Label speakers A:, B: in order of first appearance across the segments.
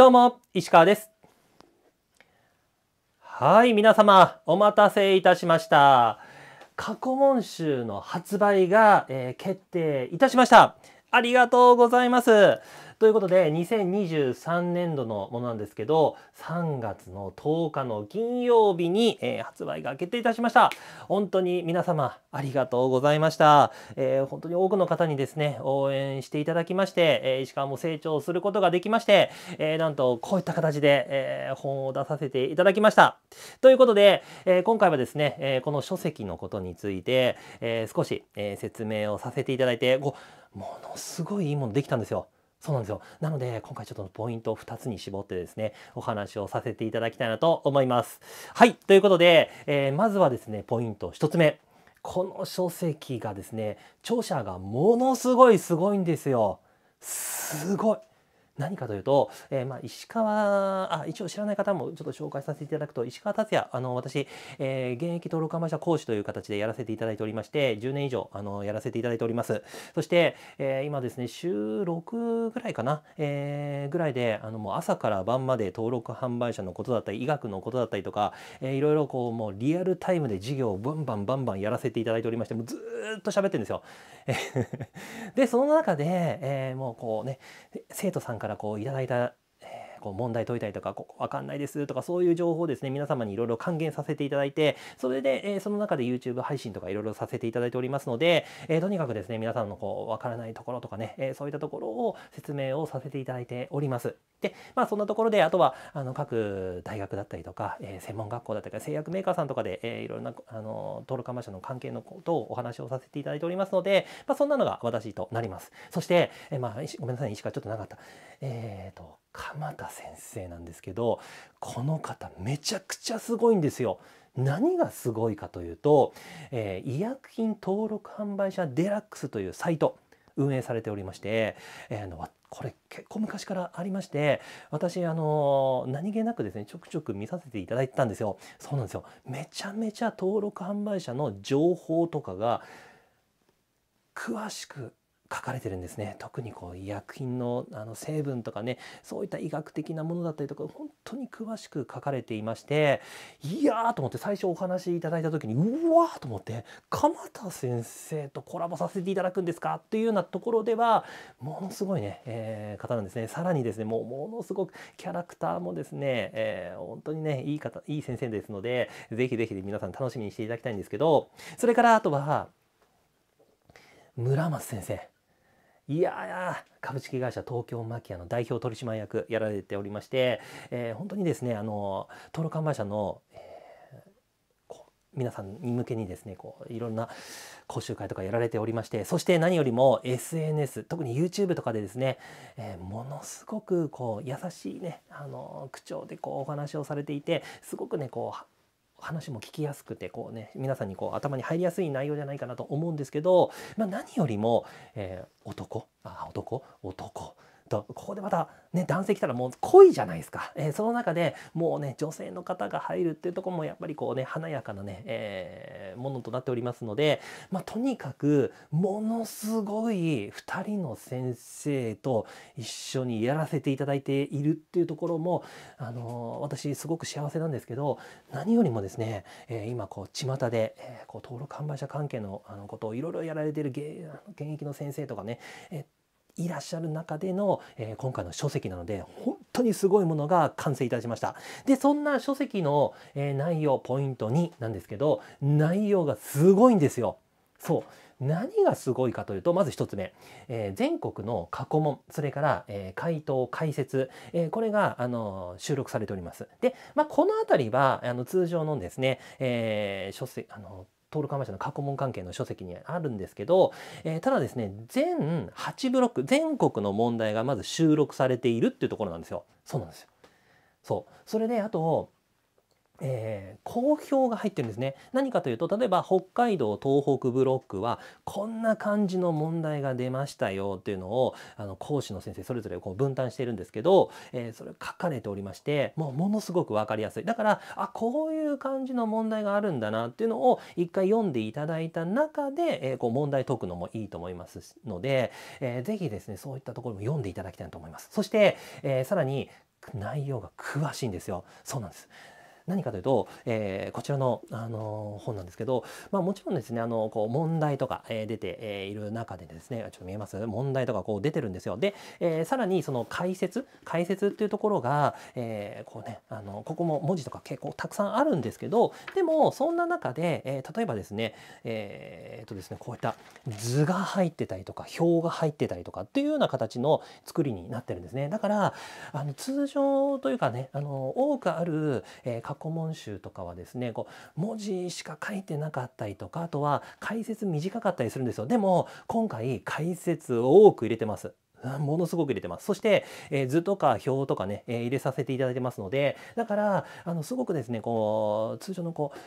A: どうも、石川です。はい、皆様、お待たせいたしました。過去問集の発売が、えー、決定いたしました。ありがとうございます。ということで2023年度のものなんですけど3月の10日の金曜日に、えー、発売が決定いたしました本当に皆様ありがとうございました、えー、本当に多くの方にですね応援していただきまして、えー、石川も成長することができまして、えなんとこういった形で、え本を出させていただきましたということで、え今回はですね、えこの書籍のことについて、え少し、え説明をさせていただいてものすごいいいものできたんですよ。そうなんですよ。なので、今回ちょっとポイントを2つに絞ってですね、お話をさせていただきたいなと思います。はい。ということで、えー、まずはですね、ポイント1つ目。この書籍がですね、著者がものすごいすごいんですよ。すごい。何かというと、えー、まあ石川あ一応知らない方もちょっと紹介させていただくと石川達也あの私、えー、現役登録販売者講師という形でやらせていただいておりまして10年以上あのやらせていただいておりますそして、えー、今ですね週6ぐらいかな、えー、ぐらいであのもう朝から晩まで登録販売者のことだったり医学のことだったりとか、えー、いろいろこうもうリアルタイムで授業をバンバンバンバンやらせていただいておりましてもうずっと喋ってるんですよ でその中で、えー、もうこうね生徒さんからからこういただいたこう問題解いたりとかここ分かんないですとかそういう情報をですね皆様にいろいろ還元させていただいてそれで、えー、その中で YouTube 配信とかいろいろさせていただいておりますので、えー、とにかくですね皆さんのこう分からないところとかね、えー、そういったところを説明をさせていただいております。でまあ、そんなところであとはあの各大学だったりとか、えー、専門学校だったり製薬メーカーさんとかで、えー、いろんなあの登録看所者の関係のことをお話をさせていただいておりますので、まあ、そんなのが私となります。そして、えー、まあ、ごめんなさい、石川がちょっとなかった。えっ、ー、と鎌田先生なんですけどこの方めちゃくちゃすごいんですよ。何がすごいかというと、えー、医薬品登録販売者デラックスというサイト運営されておりまして、えー、これ結構昔からありまして私あの何気なくですねちょくちょく見させていただいてたんですよそうなんですよめちゃめちゃ登録販売者の情報とかが詳しく書かれてるんですね特にこう医薬品のあの成分とかねそういった医学的なものだったりとか本当に詳しく書かれていましていやーと思って最初お話いただいた時にうわーと思って鎌田先生とコラボさせていただくんですかっていうようなところではものすごいね、えー、方なんですねさらにですねもうものすごくキャラクターもですね、えー、本当にねいい方いい先生ですので是非是非皆さん楽しみにしていただきたいんですけどそれからあとは村松先生いや株式会社東京マキアの代表取締役やられておりまして、えー、本当にですねあの登録販売者の、えー、皆さんに向けにですねこういろんな講習会とかやられておりましてそして何よりも SNS 特に YouTube とかでですね、えー、ものすごくこう優しいねあの口調でこうお話をされていてすごくねこう話も聞きやすくてこう、ね、皆さんにこう頭に入りやすい内容じゃないかなと思うんですけど、まあ、何よりも、えー、男あ男またね男性来たらもう濃いじゃないですか、えー、その中でもうね女性の方が入るっていうとこもやっぱりこうね華やかなね、えー、ものとなっておりますので、まあ、とにかくものすごい2人の先生と一緒にやらせていただいているっていうところも、あのー、私すごく幸せなんですけど何よりもですね、え今こう巷で、えこう登録販売者関係のあのことをいろいろやられてる現役の先生とかね、えーいらっしゃる中での、えー、今回の書籍なので本当にすごいものが完成いたしました。でそんな書籍の、えー、内容ポイント2なんですけど内容がすごいんですよ。そう何がすごいかというとまず1つ目、えー、全国の過去問それから、えー、回答解説、えー、これが、あの収録されております。で、まあ、この辺りはあの通常のですね、えー、書籍あの登録販売者の過去問関係の書籍にあるんですけど、えー、ただですね全8ブロック全国の問題がまず収録されているっていうところなんですよ。そうなんですよそうそれであとえー、公表が入ってるんですね何かというと例えば北海道東北ブロックはこんな感じの問題が出ましたよっていうのをあの講師の先生それぞれこう分担してるんですけど、えー、それ書かれておりましてもうものすごく分かりやすいだからあこういう感じの問題があるんだなっていうのを一回読んでいただいた中で、えー、こう問題解くのもいいと思いますので、えー、ぜひですねそういったところも読んでいただきたいと思います。そして、えさらに内容が詳しいんですよそうなんです何かというと、えー、こちらの、あのー、本なんですけど、まあ、もちろんですねあのこう問題とか、えー、出て、えー、いる中でですねちょっと見えます問題とかこう出てるんですよで、えー、さらにその解説解説っていうところが、えーこうね、あのここも文字とか結構たくさんあるんですけどでもそんな中で、えー、例えばですねえー、っとですねこういった図が入ってたりとか表が入ってたりとかっていうような形の作りになってるんですねだからあの通常というかねあの多くある、えー、過古文集とかはですねこう文字しか書いてなかったりとかあとは解説短かったりするんですよでも今回解説を多く入れてますものすごく入れてます。そして、えー、図とか表とかね、えー、入れさせていただいてますので、だから、あの、すごくですね、こう、通常のこう、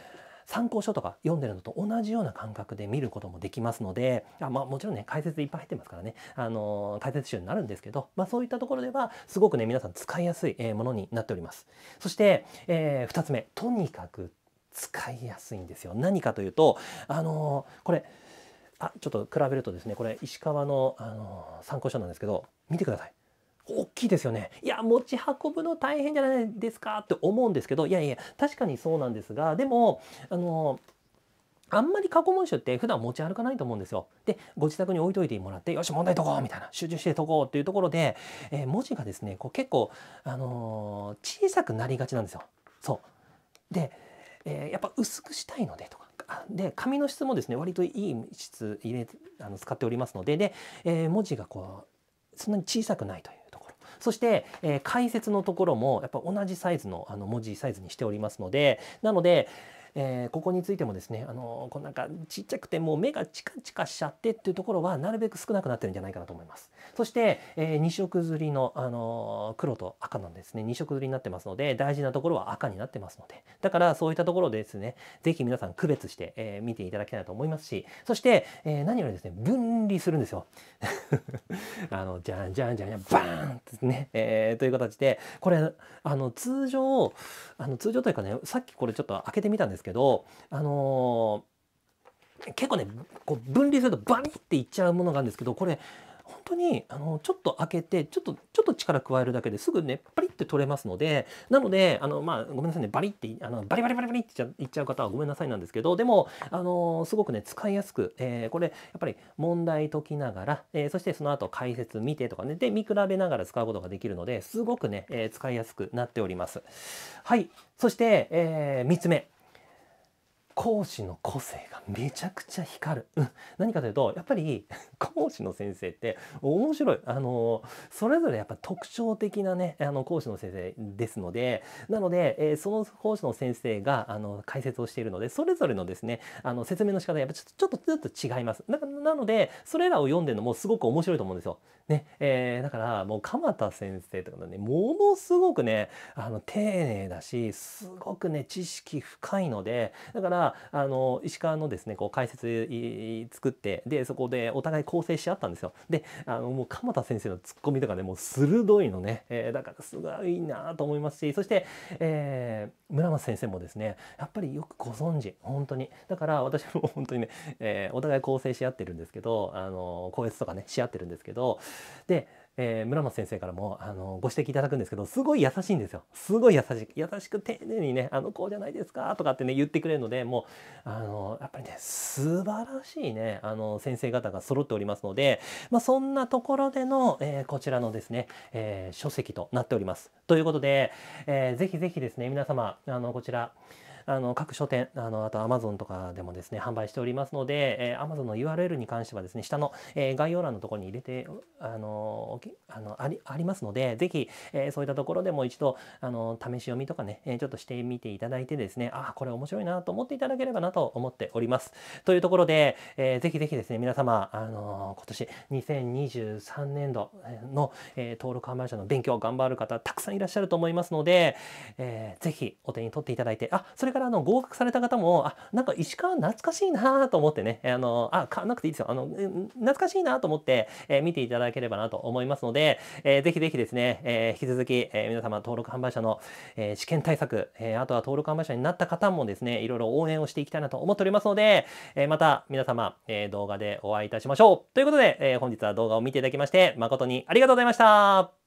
A: 参考書とか読んでるのと同じような感覚で見ることもできますのであ、まあ、もちろんね解説いっぱい入ってますからね、あの解説集になるんですけど、まあ、そういったところではすごくね皆さん使いやすいものになっております。そして、えー、2つ目とにかく使いやすいんですよ何かというと、あのこれあちょっと比べるとですねこれ石川の、あの参考書なんですけど見てください。大きいですよね。いや、持ち運ぶの大変じゃないですかって思うんですけど、いやいや、確かにそうなんですが、でも、あの、あんまり過去文書って普段持ち歩かないと思うんですよ。で、ご自宅に置いといてもらって、よし、問題解こうみたいな、集中して解こうっていうところで、えー、文字がですね、こう結構、あのー、小さくなりがちなんですよ。そう。で、えー、やっぱ薄くしたいのでとか。で紙の質もですね割といい質入れあの使っておりますのでで、え文字がこうそんなに小さくないというそして、えー、解説のところもやっぱ同じサイズのあの文字サイズにしておりますのでなのでえー、ここについてもですねあのこうなんかちっちゃくてもう目がチカチカしちゃってっていうところはなるべく少なくなってるんじゃないかなと思います。そして、えー、2色刷りの、あの黒と赤のですね2色刷りになってますので大事なところは赤になってますのでだからそういったところですね是非皆さん区別して、えー、見ていただきたいと思いますしそして、えー、何よりですね分離するんですよ。あのじゃんじゃんじゃんじゃんバーンですね、えー、という形でこれあの通常あの通常というかねさっきこれちょっと開けてみたんですですけど、あのー、結構ねこう分離するとバリっていっちゃうものがあるんですけどこれ本当にあのちょっと開けてちょっとちょっと力加えるだけですぐねパリって取れますのでなのであのまあごめんなさいねバリってあのバリバリバリバリって言っちゃう方はごめんなさいなんですけどでもあのすごくね使いやすく、えー、これやっぱり問題解きながら、えー、そしてその後解説見てとかねで見比べながら使うことができるのですごくね、えー、使いやすくなっておりますはいそして、えー、3つ目講師の個性がめちゃくちゃ光る、うん、何かというとやっぱり 講師の先生って面白いあのそれぞれやっぱ特徴的なねあの講師の先生ですのでなので、えー、その講師の先生があの解説をしているのでそれぞれのですねあの説明の仕方やっぱちょっとちょっと違いますななのでそれらを読んでるのもすごく面白いと思うんですよ。ねえー、だからもう鎌田先生とかねものすごくねあの丁寧だしすごくね知識深いのでだからがあの石川のですねこう解説作ってでそこでお互い構成し合ったんですよ。であのもう鎌田先生のツッコミとかねもう鋭いのね、えー、だからすごいなと思いますしそして、えー、村松先生もですねやっぱりよくご存知本当にだから私も本当にね、えー、お互い構成し合ってるんですけどあのー、校閲とかねし合ってるんですけどでえー、村松先生からもあのご指摘いただくんですけどすごい優しいんですよすごい優しい優しく丁寧にね「あの子じゃないですか」とかってね言ってくれるのでもうあのやっぱりね素晴らしいねあの先生方が揃っておりますので、まあ、そんなところでの、えー、こちらのですね、えー、書籍となっております。ということで、えー、ぜひぜひですね皆様あのこちらあの各書店あのあとアマゾンとかでもですね販売しておりますので、えマゾンの URL に関してはですね下の、えー、概要欄のところに入れてあのあのありありますので是非、えー、そういったところでも一度あの試し読みとかね、えちょっとしてみていただいてですねあこれ面白いなと思っていただければなと思っております。というところで、えー、ぜひぜひですね皆様あの今年2023年度の、えー、登録販売者の勉強頑張る方たくさんいらっしゃると思いますので、えー、ぜひお手に取っていただいてあそれからあの合格された方もあなんか石川懐かしいなと思ってねあのあ買わなくていいですよあの懐かしいなと思って、え見ていただければなと思いますので、えー、ぜひぜひですね、え引き続き、え皆様登録販売者の、え試験対策、えあとは登録販売者になった方もですねいろいろ応援をしていきたいなと思っておりますので、えまた皆様、えー、動画でお会いいたしましょうということで、え本日は動画を見ていただきまして誠にありがとうございました